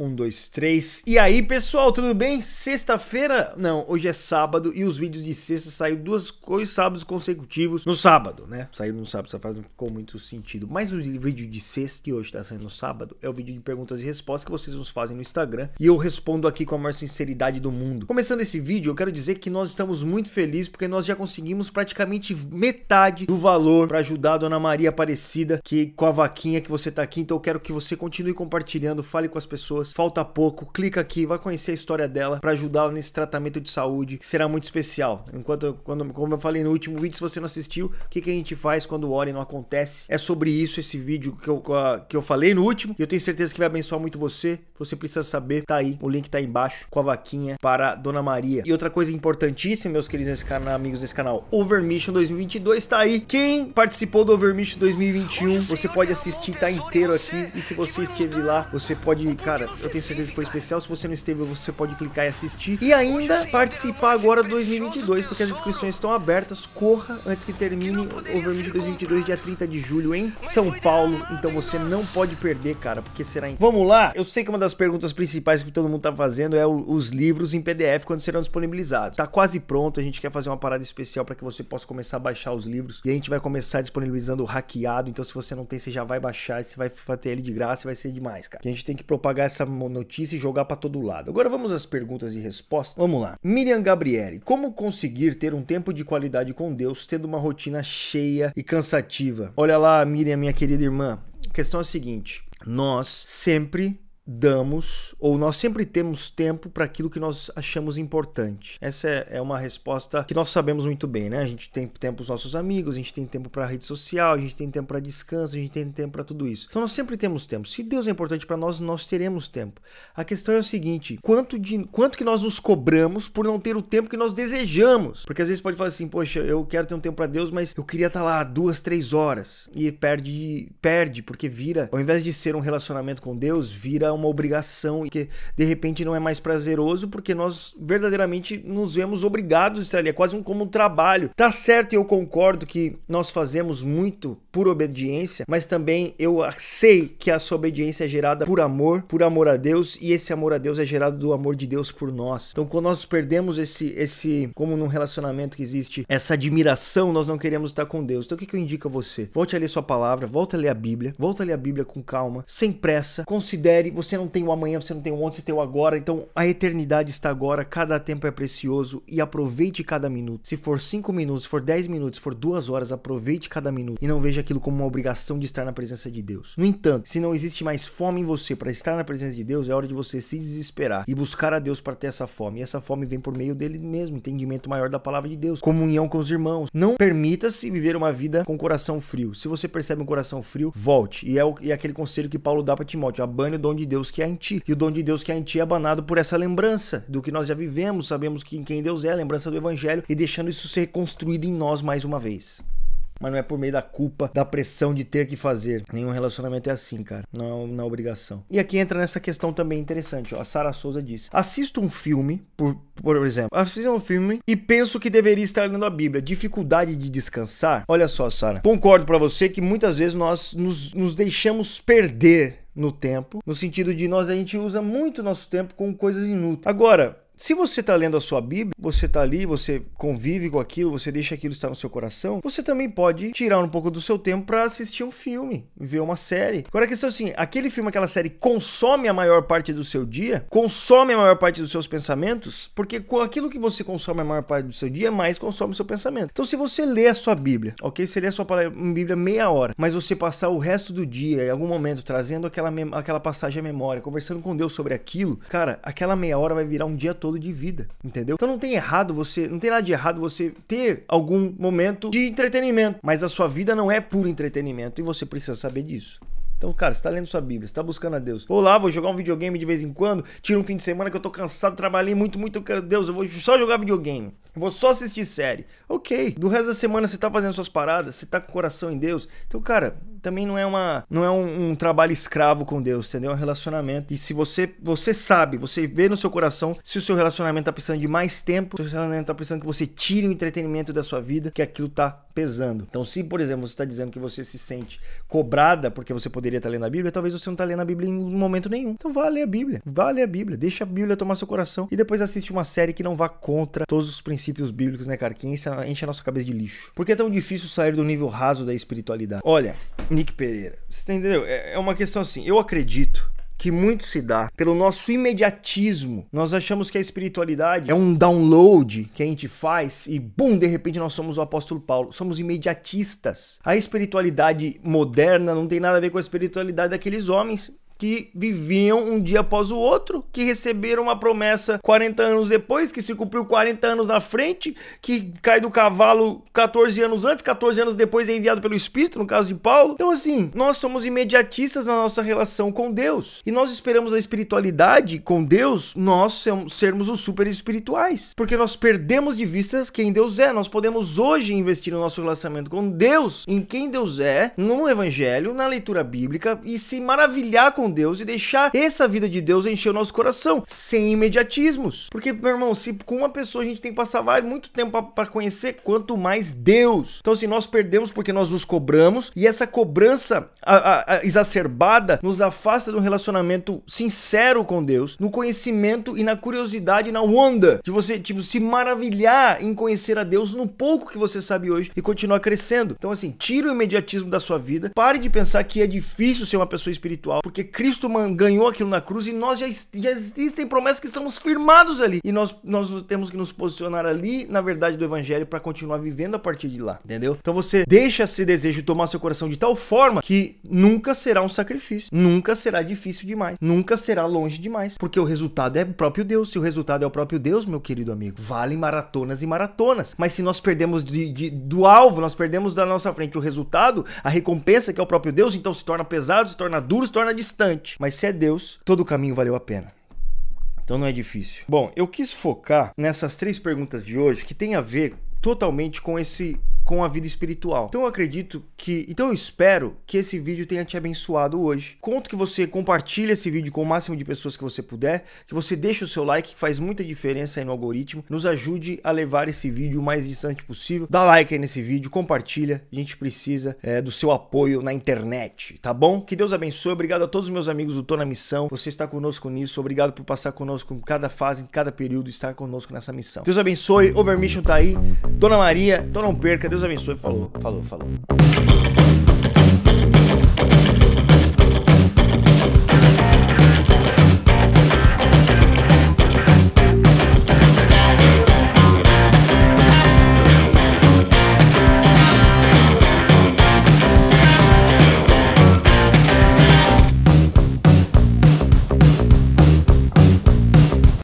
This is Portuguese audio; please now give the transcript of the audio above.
Um, dois, três. E aí, pessoal, tudo bem? Sexta-feira? Não, hoje é sábado e os vídeos de sexta saíram duas dois sábados consecutivos no sábado, né? Saiu no sábado, essa faz não ficou muito sentido. Mas o vídeo de sexta, que hoje tá saindo no sábado, é o vídeo de perguntas e respostas que vocês nos fazem no Instagram e eu respondo aqui com a maior sinceridade do mundo. Começando esse vídeo, eu quero dizer que nós estamos muito felizes porque nós já conseguimos praticamente metade do valor para ajudar a Dona Maria Aparecida que com a vaquinha que você tá aqui. Então eu quero que você continue compartilhando, fale com as pessoas anos, falta pouco, clica aqui, vai conhecer a história dela para ajudá-la nesse tratamento de saúde, que será muito especial. Enquanto, quando, como eu falei no último vídeo, se você não assistiu, o que, que a gente faz quando o Ori não acontece? É sobre isso esse vídeo que eu, que eu falei no último, e eu tenho certeza que vai abençoar muito você. Você precisa saber, tá aí, o link tá aí embaixo com a vaquinha para Dona Maria. E outra coisa importantíssima, meus queridos nesse canal, amigos desse canal, Overmission 2022 tá aí. Quem participou do Overmission 2021, você pode assistir, tá inteiro aqui. E se você esteve lá, você pode, cara, eu tenho certeza que foi especial. Se você não esteve, você pode clicar e assistir. E ainda participar agora de 2022, porque as inscrições estão abertas. Corra antes que termine o de 2022, dia 30 de julho, em São Paulo. Então você não pode perder, cara, porque será... Em... Vamos lá? Eu sei que uma das perguntas principais que todo mundo tá fazendo é os livros em PDF, quando serão disponibilizados. Tá quase pronto, a gente quer fazer uma parada especial para que você possa começar a baixar os livros. E a gente vai começar disponibilizando o hackeado, então se você não tem, você já vai baixar, você vai ter ele de graça, vai ser demais, cara. Que a gente tem que propagar essa essa notícia e jogar para todo lado. Agora vamos às perguntas e respostas. Vamos lá. Miriam Gabriele, como conseguir ter um tempo de qualidade com Deus tendo uma rotina cheia e cansativa? Olha lá, Miriam, minha querida irmã. A questão é a seguinte: nós sempre damos ou nós sempre temos tempo para aquilo que nós achamos importante? Essa é, é uma resposta que nós sabemos muito bem, né? A gente tem tempo para os nossos amigos, a gente tem tempo para a rede social, a gente tem tempo para descanso, a gente tem tempo para tudo isso. Então nós sempre temos tempo. Se Deus é importante para nós, nós teremos tempo. A questão é o seguinte: quanto de quanto que nós nos cobramos por não ter o tempo que nós desejamos? Porque às vezes pode falar assim, poxa, eu quero ter um tempo para Deus, mas eu queria estar tá lá duas, três horas e perde, perde porque vira, ao invés de ser um relacionamento com Deus, vira um uma obrigação e que de repente não é mais prazeroso porque nós verdadeiramente nos vemos obrigados a estar ali, é quase um, como um trabalho. Tá certo, eu concordo que nós fazemos muito por obediência, mas também eu sei que a sua obediência é gerada por amor, por amor a Deus e esse amor a Deus é gerado do amor de Deus por nós. Então quando nós perdemos esse esse como num relacionamento que existe essa admiração, nós não queremos estar com Deus. Então o que, que eu indico a você? Volte a ler sua palavra, volta a ler a Bíblia, volta a ler a Bíblia com calma, sem pressa, considere você não tem o amanhã, você não tem o ontem, você tem o agora. Então a eternidade está agora, cada tempo é precioso e aproveite cada minuto. Se for 5 minutos, se for 10 minutos, se for 2 horas, aproveite cada minuto e não veja aquilo como uma obrigação de estar na presença de Deus. No entanto, se não existe mais fome em você para estar na presença de Deus, é hora de você se desesperar e buscar a Deus para ter essa fome. E essa fome vem por meio dele mesmo, entendimento maior da palavra de Deus, comunhão com os irmãos. Não permita-se viver uma vida com coração frio. Se você percebe um coração frio, volte. E é, o, e é aquele conselho que Paulo dá para Timóteo: abane o dom de Deus que há em ti. E o dom de Deus que há em ti é abanado por essa lembrança do que nós já vivemos, sabemos que em quem Deus é, a lembrança do Evangelho, e deixando isso ser construído em nós mais uma vez mas não é por meio da culpa, da pressão de ter que fazer. Nenhum relacionamento é assim, cara. Não é na obrigação. E aqui entra nessa questão também interessante, ó. A Sara Souza disse: assisto um filme, por, por exemplo, assisto um filme e penso que deveria estar lendo a Bíblia. Dificuldade de descansar? Olha só, Sara. Concordo para você que muitas vezes nós nos, nos deixamos perder no tempo, no sentido de nós a gente usa muito nosso tempo com coisas inúteis. Agora, se você está lendo a sua Bíblia, você está ali, você convive com aquilo, você deixa aquilo estar no seu coração, você também pode tirar um pouco do seu tempo para assistir um filme, ver uma série. Agora a questão é assim: aquele filme, aquela série consome a maior parte do seu dia, consome a maior parte dos seus pensamentos, porque com aquilo que você consome a maior parte do seu dia, mais consome o seu pensamento. Então, se você lê a sua Bíblia, ok? Você lê a sua Bíblia meia hora, mas você passar o resto do dia, em algum momento, trazendo aquela, aquela passagem à memória, conversando com Deus sobre aquilo, cara, aquela meia hora vai virar um dia todo todo de vida, entendeu? Então não tem errado você, não tem nada de errado você ter algum momento de entretenimento, mas a sua vida não é puro entretenimento e você precisa saber disso. Então, cara, você tá lendo sua Bíblia, você tá buscando a Deus. Olá, lá, vou jogar um videogame de vez em quando, tiro um fim de semana que eu tô cansado, trabalhei muito, muito, Deus, eu vou só jogar videogame. vou só assistir série. Ok. Do resto da semana você tá fazendo suas paradas, você tá com o coração em Deus. Então, cara, também não é uma não é um, um, trabalho escravo com Deus, entendeu? É um relacionamento. E se você você sabe, você vê no seu coração se o seu relacionamento tá precisando de mais tempo, se o seu relacionamento tá precisando que você tire o entretenimento da sua vida, que aquilo tá pesando. Então, se por exemplo, você está dizendo que você se sente cobrada porque você poderia estar tá lendo a Bíblia, talvez você não tá lendo a Bíblia em momento nenhum. Então, vá ler a Bíblia, vá ler a Bíblia, deixa a Bíblia tomar seu coração e depois assiste uma série que não vá contra todos os princípios bíblicos, né, cara? Que enche a nossa cabeça de lixo. Por que é tão difícil sair do nível raso da espiritualidade? Olha, Nick Pereira. Você tá entendeu? É, é uma questão assim, eu acredito que muito se dá pelo nosso imediatismo. Nós achamos que a espiritualidade é um download que a gente faz e bum, de repente nós somos o apóstolo Paulo. Somos imediatistas. A espiritualidade moderna não tem nada a ver com a espiritualidade daqueles homens que viviam um dia após o outro, que receberam uma promessa 40 anos depois, que se cumpriu 40 anos na frente, que cai do cavalo 14 anos antes, 14 anos depois é enviado pelo Espírito, no caso de Paulo. Então, assim, nós somos imediatistas na nossa relação com Deus. E nós esperamos a espiritualidade com Deus, nós sermos os super espirituais. Porque nós perdemos de vista quem Deus é. Nós podemos hoje investir no nosso relacionamento com Deus, em quem Deus é, no Evangelho, na leitura bíblica e se maravilhar com Deus e deixar essa vida de Deus encher o nosso coração, sem imediatismos. Porque, meu irmão, se com uma pessoa a gente tem que passar muito tempo para conhecer, quanto mais Deus. Então, se assim, nós perdemos porque nós nos cobramos e essa cobrança a, a, a exacerbada nos afasta de um relacionamento sincero com Deus, no conhecimento e na curiosidade, na onda de você, tipo, se maravilhar em conhecer a Deus no pouco que você sabe hoje e continuar crescendo. Então, assim, tira o imediatismo da sua vida, pare de pensar que é difícil ser uma pessoa espiritual, porque Cristo ganhou aquilo na cruz e nós já, já existem promessas que estamos firmados ali. E nós, nós temos que nos posicionar ali na verdade do evangelho para continuar vivendo a partir de lá, entendeu? Então você deixa esse desejo tomar seu coração de tal forma que nunca será um sacrifício, nunca será difícil demais, nunca será longe demais, porque o resultado é o próprio Deus. Se o resultado é o próprio Deus, meu querido amigo, vale maratonas e maratonas. Mas se nós perdemos de, de, do alvo, nós perdemos da nossa frente o resultado, a recompensa que é o próprio Deus, então se torna pesado, se torna duro, se torna distante distante. Mas se é Deus, todo o caminho valeu a pena. Então não é difícil. Bom, eu quis focar nessas três perguntas de hoje que tem a ver totalmente com esse com a vida espiritual. Então eu acredito que, então eu espero que esse vídeo tenha te abençoado hoje. Conto que você compartilhe esse vídeo com o máximo de pessoas que você puder, que você deixe o seu like, que faz muita diferença aí no algoritmo, nos ajude a levar esse vídeo o mais distante possível. Dá like aí nesse vídeo, compartilha, a gente precisa é, do seu apoio na internet, tá bom? Que Deus abençoe, obrigado a todos os meus amigos do Tô na Missão, você está conosco nisso, obrigado por passar conosco em cada fase, em cada período, estar conosco nessa missão. Deus abençoe, Overmission tá aí, Dona Maria, então não perca, Deus Deus abençoe. Falou, falou, falou.